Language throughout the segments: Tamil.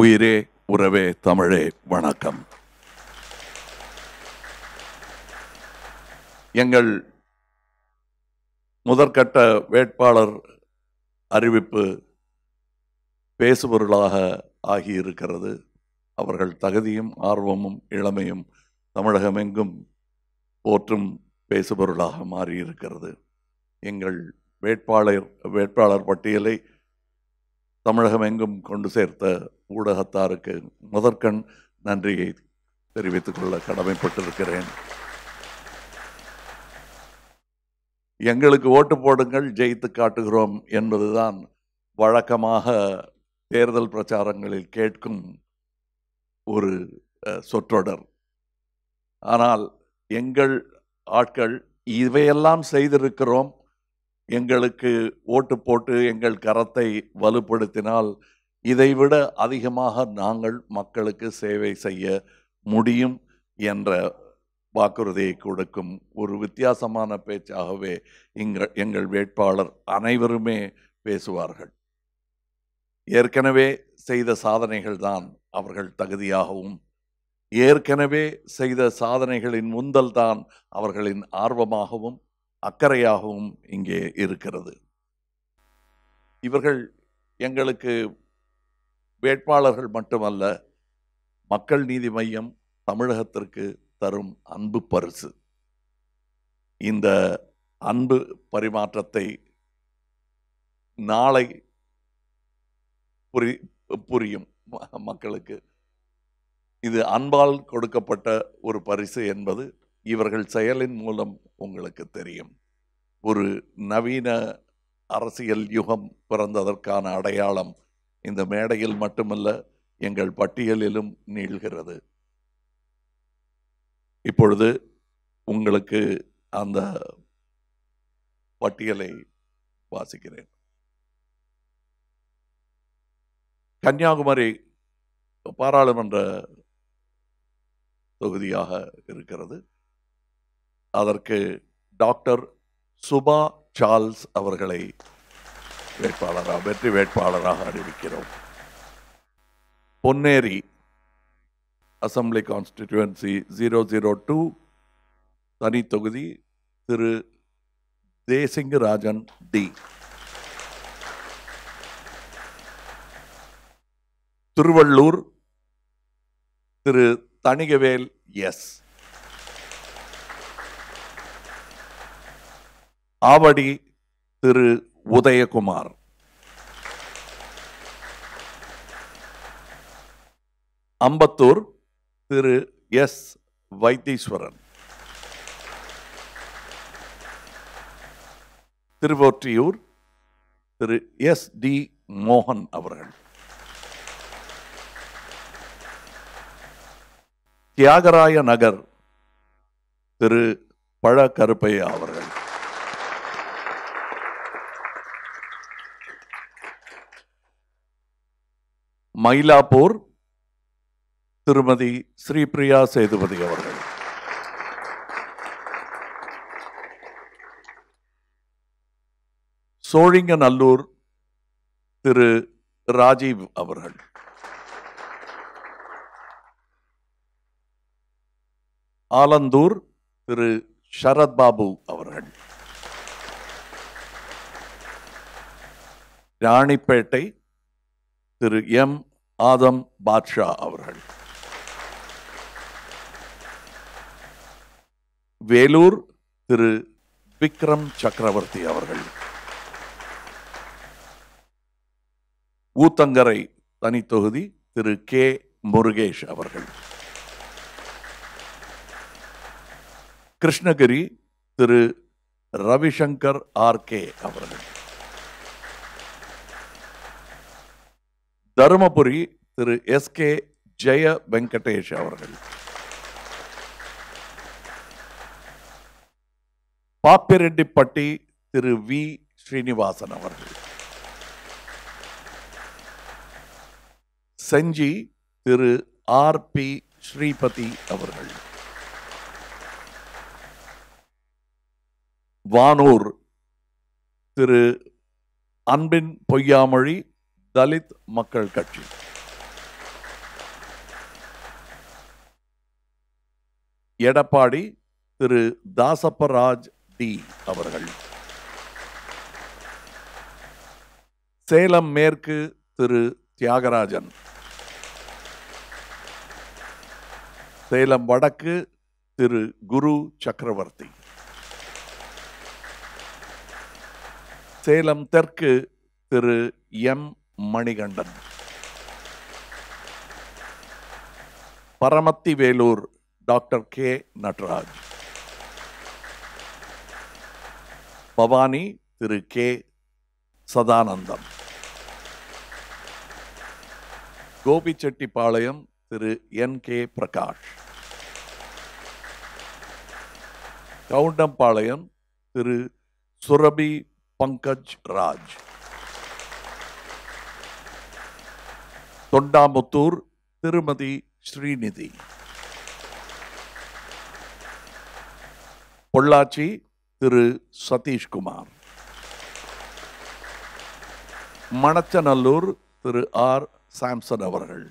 உயிரே உறவே தமிழே வணக்கம் எங்கள் முதற்கட்ட வேட்பாளர் அறிவிப்பு பேசுபொருளாக ஆகியிருக்கிறது அவர்கள் தகுதியும் ஆர்வமும் இளமையும் தமிழகமெங்கும் போற்றும் பேசுபொருளாக மாறியிருக்கிறது எங்கள் வேட்பாளர் வேட்பாளர் பட்டியலை தமிழகம் எங்கும் கொண்டு சேர்த்த ஊடகத்தாருக்கு முதற்கண் நன்றியை தெரிவித்துக் கொள்ள கடமைப்பட்டிருக்கிறேன் எங்களுக்கு ஓட்டு போடுங்கள் ஜெயித்து காட்டுகிறோம் என்பதுதான் வழக்கமாக தேர்தல் பிரச்சாரங்களில் கேட்கும் ஒரு சொற்றொடர் ஆனால் எங்கள் ஆட்கள் இவையெல்லாம் செய்திருக்கிறோம் எங்களுக்கு ஓட்டு போட்டு எங்கள் கரத்தை வலுப்படுத்தினால் இதைவிட அதிகமாக நாங்கள் மக்களுக்கு சேவை செய்ய முடியும் என்ற வாக்குறுதியை கொடுக்கும் ஒரு வித்தியாசமான பேச்சாகவே எங்கள் எங்கள் வேட்பாளர் அனைவருமே பேசுவார்கள் ஏற்கனவே செய்த சாதனைகள் தான் அவர்கள் தகுதியாகவும் ஏற்கனவே செய்த சாதனைகளின் முந்தல் தான் அவர்களின் ஆர்வமாகவும் அக்கறையாகவும் இங்கே இருக்கிறது இவர்கள் எங்களுக்கு வேட்பாளர்கள் மட்டுமல்ல மக்கள் நீதி மையம் தமிழகத்திற்கு தரும் அன்பு பரிசு இந்த அன்பு பரிமாற்றத்தை நாளை புரி புரியும் மக்களுக்கு இது அன்பால் கொடுக்கப்பட்ட ஒரு பரிசு என்பது இவர்கள் செயலின் மூலம் உங்களுக்கு தெரியும் ஒரு நவீன அரசியல் யுகம் பிறந்ததற்கான அடையாளம் இந்த மேடையில் மட்டுமல்ல எங்கள் பட்டியலிலும் நீள்கிறது இப்பொழுது உங்களுக்கு அந்த பட்டியலை வாசிக்கிறேன் கன்னியாகுமரி பாராளுமன்ற தொகுதியாக இருக்கிறது அதற்கு டாக்டர் சுபா சார்ல்ஸ் அவர்களை வேட்பாளராக வெற்றி வேட்பாளராக அறிவிக்கிறோம் Ponneri assembly constituency zero zero two தனி தொகுதி Thiru Rajan D Tiruvallur Thiru Thanigavel S Avadi Thiru Udhayakumar Ambattur Thiru S Vaitheeswaran Thiruvottiyur Thiru S D மோகன் அவர்கள் தியாகராய நகர் திரு பழ கருப்பையா அவர்கள் மயிலாப்பூர் திருமதி ஸ்ரீபிரியா சேதுபதி அவர்கள் சோழிங்கநல்லூர் திரு ராஜீவ் அவர்கள் ஆலந்தூர் திரு சரத்பாபு அவர்கள் ராணிப்பேட்டை திரு எம் ஆதம் பாட்ஷா அவர்கள் வேலூர் திரு விக்ரம் சக்கரவர்த்தி அவர்கள் ஊத்தங்கரை தனித்தொகுதி திரு கே முருகேஷ் அவர்கள் கிருஷ்ணகிரி திரு ரவிசங்கர் ஆர் கே அவர்கள் தருமபுரி திரு எஸ் கே ஜெய வெங்கடேஷ் அவர்கள் பாப்பிரெட்டிப்பட்டி திரு வி ஸ்ரீனிவாசன் அவர்கள் செஞ்சி திரு ஆர் பி ஸ்ரீபதி அவர்கள் வானூர் திரு அன்பின் பொய்யாமொழி தலித் மக்கள் கட்சி எடப்பாடி திரு தாசப்பராஜ் டி அவர்கள் சேலம் மேற்கு திரு தியாகராஜன் சேலம் வடக்கு திரு குரு சக்கரவர்த்தி சேலம் தெற்கு Thiru M Manikandan Paramathi Velur doctor K Natraj Bhavani Thiru K Sadanandam Gobichettipalayam Thiru N K Prakash Kavundampalayam Thiru Surabhi Pankaj Raj Thondamuthur Thirumathi Srinidhi Pollachi Thiru Sathishkumar Manachanallur Thiru R Samson அவர்கள்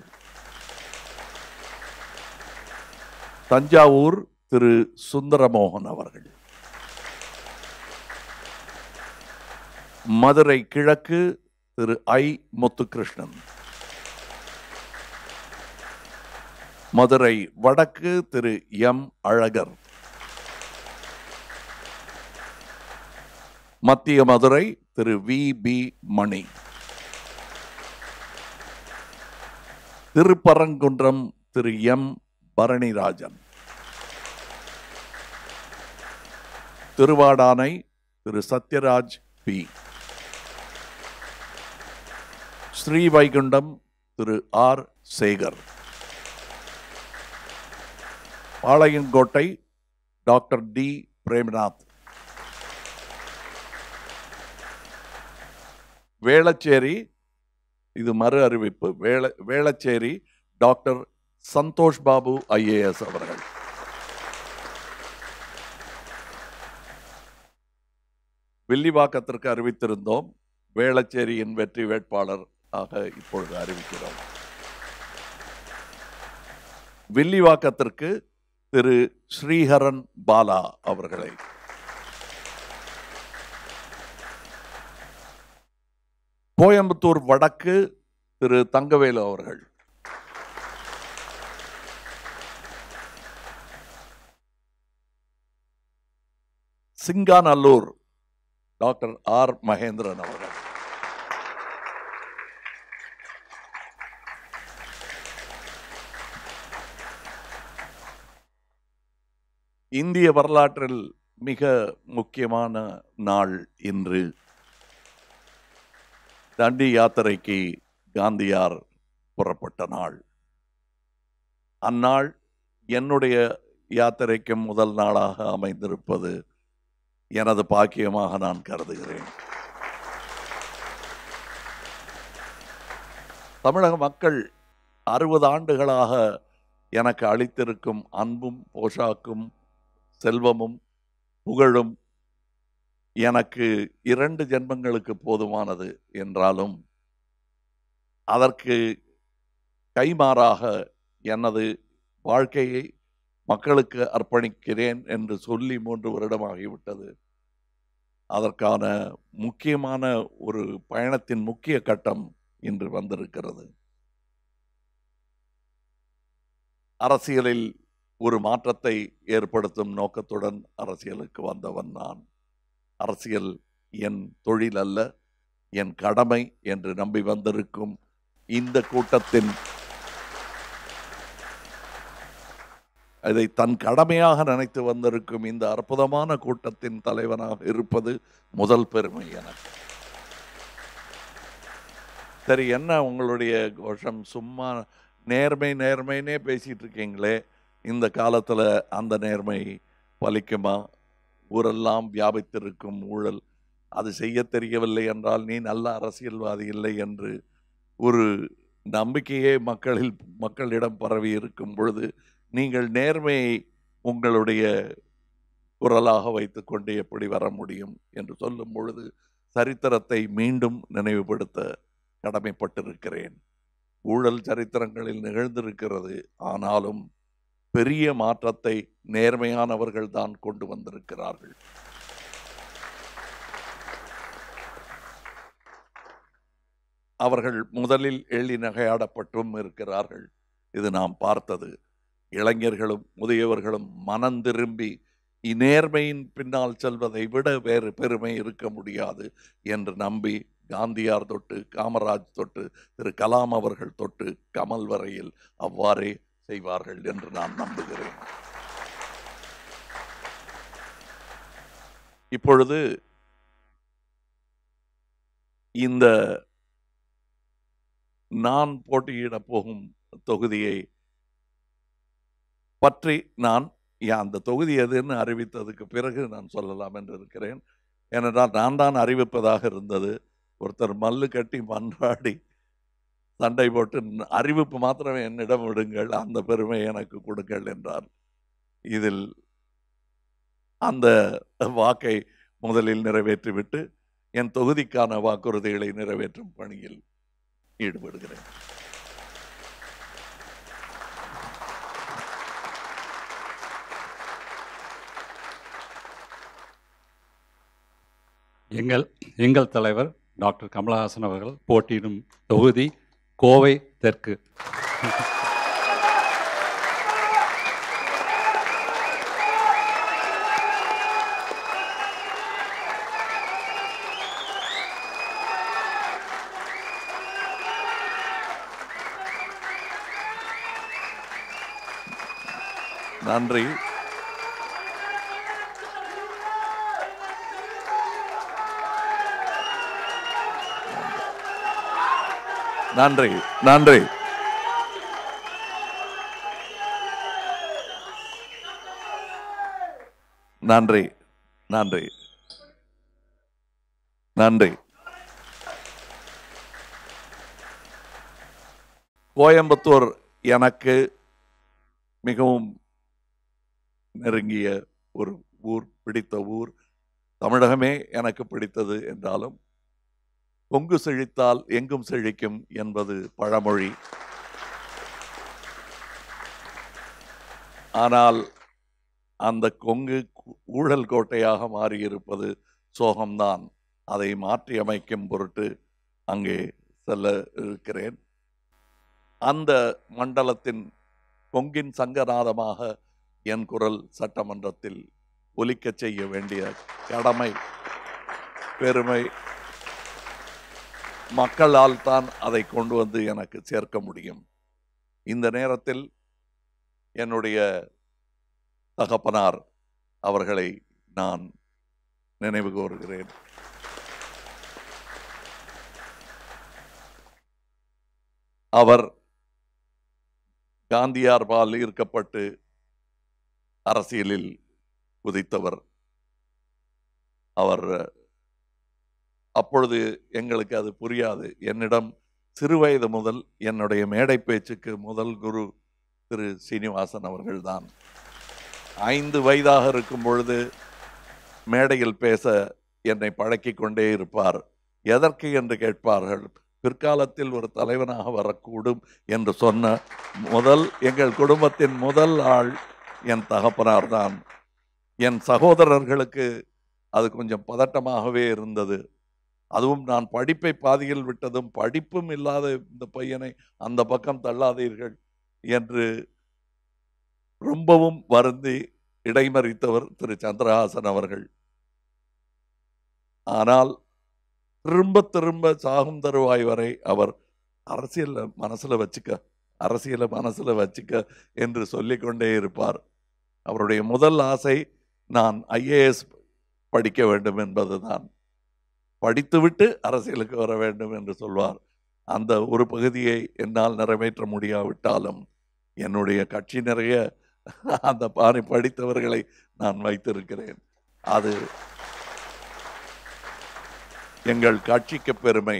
தஞ்சாவூர் திரு சுந்தரமோகன் அவர்கள் மதுரை கிழக்கு திரு ஐ முத்துகிருஷ்ணன் மதுரை வடக்கு திரு எம் அழகர் மத்திய Madurai Thiru V P Mani Thiruparankundram Thiru M Bharaniraajan Thiruvadanai Thiru Sathyaraj P Srivaikuntam Thiru R Sekar Palayamkottai doctor D Premnath Velachery இது மறு அறிவிப்பு வேள வேளச்சேரி டாக்டர் சந்தோஷ் பாபு ஐஏஎஸ் அவர்கள் வில்லிவாக்கத்திற்கு அறிவித்திருந்தோம் வேளச்சேரியின் வெற்றி வேட்பாளர் ஆக இப்பொழுது அறிவிக்கிறோம் வில்லிவாக்கத்திற்கு திரு ஸ்ரீஹரன் பாலா அவர்களை கோயம்புத்தூர் வடக்கு திரு தங்கவேலு அவர்கள் சிங்காநல்லூர் டாக்டர் ஆர் மகேந்திரன் அவர்கள் இந்திய வரலாற்றில் மிக முக்கியமான நாள் இன்று தண்டி யாத்திரைக்கு காந்தியார் புறப்பட்ட நாள் அந்நாள் என்னுடைய யாத்திரைக்கு முதல் நாளாக அமைந்திருப்பது எனது பாக்கியமாக நான் கருதுகிறேன் தமிழக மக்கள் அறுபது ஆண்டுகளாக எனக்கு அளித்திருக்கும் அன்பும் போஷாக்கும் செல்வமும் புகழும் எனக்கு இரண்டு ஜென்மங்களுக்கு போதுமானது என்றாலும் அதற்கு கைமாறாக எனது வாழ்க்கையை மக்களுக்கு அர்ப்பணிக்கிறேன் என்று சொல்லி மூன்று வருடமாகிவிட்டது அதற்கான முக்கியமான ஒரு பயணத்தின் முக்கிய கட்டம் இன்று வந்திருக்கிறது அரசியலில் ஒரு மாற்றத்தை ஏற்படுத்தும் நோக்கத்துடன் அரசியலுக்கு வந்தவன் நான் அரசியல் என் தொழில் அல்ல என் கடமை என்று நம்பி வந்திருக்கும் இந்த கூட்டத்தின் இதை தன் கடமையாக நினைத்து வந்திருக்கும் இந்த அற்புதமான கூட்டத்தின் தலைவனாக இருப்பது முதல் பெருமை எனக்கு சரி என்ன உங்களுடைய கோஷம் சும்மா நேர்மை நேர்மைன்னே பேசிகிட்டு இருக்கீங்களே இந்த காலத்தில் அந்த நேர்மை வலிக்குமா ஊரெல்லாம் வியாபித்திருக்கும் ஊழல் அது செய்ய தெரியவில்லை என்றால் நீ நல்ல அரசியல்வாதி இல்லை என்று ஒரு நம்பிக்கையே மக்களில் மக்களிடம் பரவி இருக்கும் பொழுது நீங்கள் நேர்மையை உங்களுடைய குரலாக கொண்டு எப்படி வர முடியும் என்று சொல்லும் பொழுது சரித்திரத்தை மீண்டும் நினைவுபடுத்த கடமைப்பட்டிருக்கிறேன் ஊழல் சரித்திரங்களில் நிகழ்ந்திருக்கிறது ஆனாலும் பெரிய மாற்றத்தை நேர்மையானவர்கள் தான் கொண்டு வந்திருக்கிறார்கள் அவர்கள் முதலில் எள்ளி நகையாடப்பட்டும் இருக்கிறார்கள் இது நாம் பார்த்தது இளைஞர்களும் முதியவர்களும் மனம் திரும்பி நேர்மையின் பின்னால் செல்வதை விட வேறு பெருமை இருக்க முடியாது என்று நம்பி காந்தியார் தொட்டு காமராஜ் தொட்டு திரு கலாம் அவர்கள் தொட்டு கமல் வரையில் அவ்வாறே செய்வார்கள் என்று நான் நம்புகிறேன் இப்பொழுது இந்த நான் போட்டியிட போகும் தொகுதியை பற்றி நான் அந்த தொகுதி எதுன்னு அறிவித்ததுக்கு பிறகு நான் சொல்லலாம் என்று இருக்கிறேன் ஏனென்றால் நான் தான் அறிவிப்பதாக இருந்தது ஒருத்தர் மல்லு கட்டி மன்றாடி சண்டை போட்டு அறிவிப்பு மாத்திரமே என்னிடம் விடுங்கள் அந்த பெருமை எனக்கு கொடுங்கள் என்றார் இதில் அந்த வாக்கை முதலில் நிறைவேற்றிவிட்டு என் தொகுதிக்கான வாக்குறுதிகளை நிறைவேற்றும் பணியில் ஈடுபடுகிறேன் எங்கள் எங்கள் தலைவர் டாக்டர் கமலஹாசன் அவர்கள் போட்டியிடும் தொகுதி கோவை தெற்கு நன்றி நன்றி நன்றி நன்றி நன்றி நன்றி கோயம்புத்தூர் எனக்கு மிகவும் நெருங்கிய ஒரு ஊர் பிடித்த ஊர் தமிழகமே எனக்கு பிடித்தது என்றாலும் கொங்கு செழித்தால் எங்கும் செழிக்கும் என்பது பழமொழி ஆனால் அந்த கொங்கு ஊழல் கோட்டையாக மாறியிருப்பது சோகம்தான் அதை மாற்றி அமைக்கும் பொருட்டு அங்கே செல்ல இருக்கிறேன் அந்த மண்டலத்தின் கொங்கின் சங்கநாதமாக என் குரல் சட்டமன்றத்தில் ஒலிக்கச் செய்ய வேண்டிய கடமை பெருமை மக்களால் தான் அதை கொண்டு வந்து எனக்கு சேர்க்க முடியும் இந்த நேரத்தில் என்னுடைய தகப்பனார் அவர்களை நான் நினைவு கூறுகிறேன் அவர் காந்தியார்பால் ஈர்க்கப்பட்டு அரசியலில் குதித்தவர் அவர் அப்பொழுது எங்களுக்கு அது புரியாது என்னிடம் சிறுவயது முதல் என்னுடைய மேடை பேச்சுக்கு முதல் குரு திரு சீனிவாசன் அவர்கள்தான் ஐந்து வயதாக இருக்கும் பொழுது மேடையில் பேச என்னை பழக்கி கொண்டே இருப்பார் எதற்கு என்று கேட்பார்கள் பிற்காலத்தில் ஒரு தலைவனாக வரக்கூடும் என்று சொன்ன முதல் எங்கள் குடும்பத்தின் முதல் ஆள் என் தகப்பனார் தான் என் சகோதரர்களுக்கு அது கொஞ்சம் பதட்டமாகவே இருந்தது அதுவும் நான் படிப்பை பாதியில் விட்டதும் படிப்பும் இல்லாத இந்த பையனை அந்த பக்கம் தள்ளாதீர்கள் என்று ரொம்பவும் வருந்தி இடைமறித்தவர் திரு சந்திரஹாசன் அவர்கள் ஆனால் திரும்ப திரும்ப சாகும் தருவாய் வரை அவர் அரசியலில் மனசில் வச்சுக்க அரசியலை மனசில் வச்சுக்க என்று சொல்லிக்கொண்டே இருப்பார் அவருடைய முதல் ஆசை நான் ஐஏஎஸ் படிக்க வேண்டும் என்பதுதான் படித்துவிட்டு அரசியலுக்கு வர வேண்டும் என்று சொல்வார் அந்த ஒரு பகுதியை என்னால் நிறைவேற்ற முடியாவிட்டாலும் என்னுடைய கட்சி நிறைய அந்த பாணி படித்தவர்களை நான் வைத்திருக்கிறேன் அது எங்கள் கட்சிக்கு பெருமை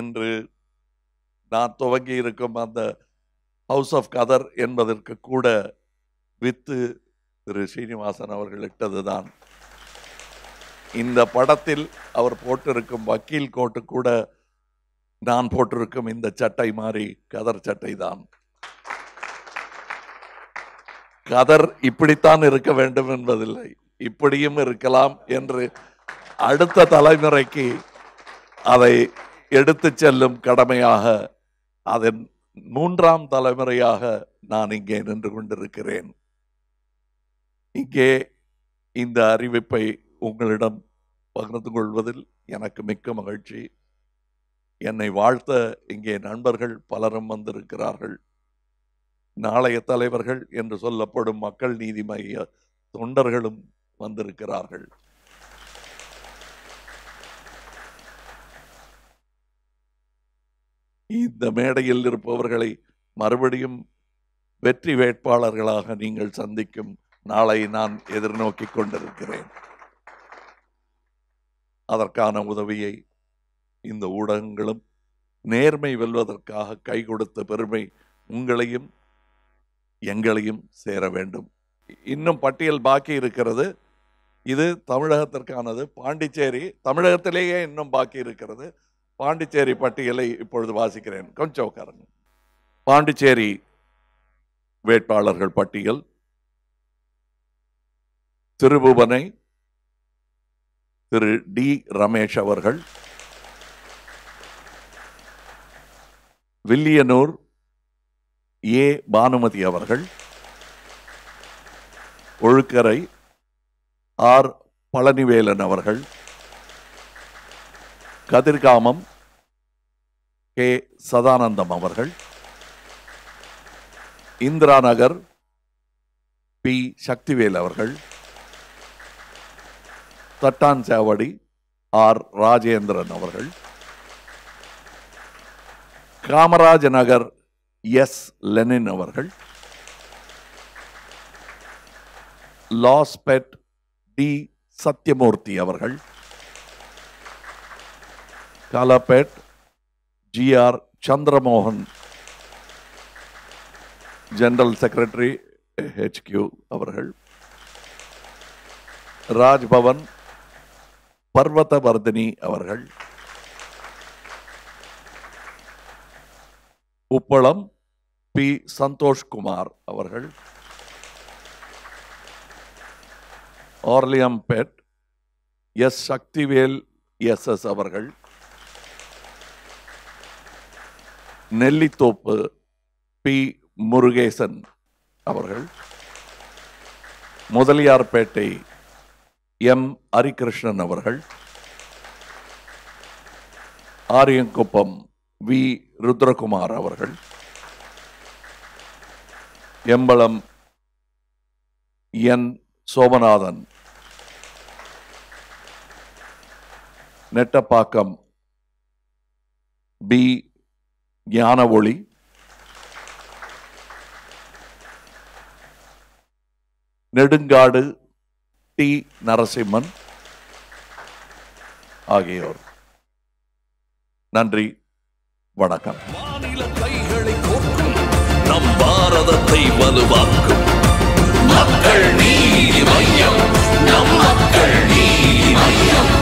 இன்று நான் துவங்கி இருக்கும் அந்த ஹவுஸ் ஆஃப் கதர் என்பதற்கு கூட வித்து திரு ஸ்ரீனிவாசன் அவர்கள் இட்டதுதான் தான் இந்த படத்தில் அவர் போட்டிருக்கும் வக்கீல் கோட்டு கூட நான் போட்டிருக்கும் இந்த சட்டை மாதிரி கதர் சட்டை தான் கதர் இப்படித்தான் இருக்க வேண்டும் என்பதில்லை இப்படியும் இருக்கலாம் என்று அடுத்த தலைமுறைக்கு அதை எடுத்து செல்லும் கடமையாக அதன் மூன்றாம் தலைமுறையாக நான் இங்கே நின்று கொண்டிருக்கிறேன் இங்கே இந்த அறிவிப்பை உங்களிடம் பகிர்ந்து கொள்வதில் எனக்கு மிக்க மகிழ்ச்சி என்னை வாழ்த்த இங்கே நண்பர்கள் பலரும் வந்திருக்கிறார்கள் நாளைய தலைவர்கள் என்று சொல்லப்படும் மக்கள் நீதி மைய தொண்டர்களும் வந்திருக்கிறார்கள் இந்த மேடையில் இருப்பவர்களை மறுபடியும் வெற்றி வேட்பாளர்களாக நீங்கள் சந்திக்கும் நாளை நான் எதிர்நோக்கி கொண்டிருக்கிறேன் அதற்கான உதவியை இந்த ஊடகங்களும் நேர்மை வெல்வதற்காக கை கொடுத்த பெருமை உங்களையும் எங்களையும் சேர வேண்டும் இன்னும் பட்டியல் பாக்கி இருக்கிறது இது தமிழகத்திற்கானது பாண்டிச்சேரி தமிழகத்திலேயே இன்னும் பாக்கி இருக்கிறது பாண்டிச்சேரி பட்டியலை இப்பொழுது வாசிக்கிறேன் கொஞ்சம் உட்காருங்க பாண்டிச்சேரி வேட்பாளர்கள் பட்டியல் திருபுவனை திரு டி ரமேஷ் அவர்கள் வில்லியனூர் ஏ பானுமதி அவர்கள் ஒழுக்கரை ஆர் பழனிவேலன் அவர்கள் கதிர்காமம் கே சதானந்தம் அவர்கள் இந்திரா நகர் பி சக்திவேல் அவர்கள் தட்டான் சாவடி ஆர் ராஜேந்திரன் அவர்கள் காமராஜ் நகர் எஸ் லெனின் அவர்கள் லாஸ்பெட் டி சத்யமூர்த்தி அவர்கள் Kalapet G R Chandramohan general secretary HQ அவர்கள் ராஜ்பவன் பர்வதவர்தினி அவர்கள் உப்பளம் பி சந்தோஷ்குமார் அவர்கள் Orleanpet S Sakthivel S S அவர்கள் நெல்லித்தோப்பு பி முருகேசன் அவர்கள் முதலியார்பேட்டை எம் ஹரிகிருஷ்ணன் அவர்கள் ஆரியங்குப்பம் வி ருத்ரகுமார் அவர்கள் Embalam N Somanathan Nettapakkam P Gnana Oli Nedungadu D Narasimhan ஆகியோர் நன்றி வணக்கம் நம் பாரதத்தை வலுவாக்கும் மக்கள் நீதி மையம் நம் மக்கள் நீதி மையம்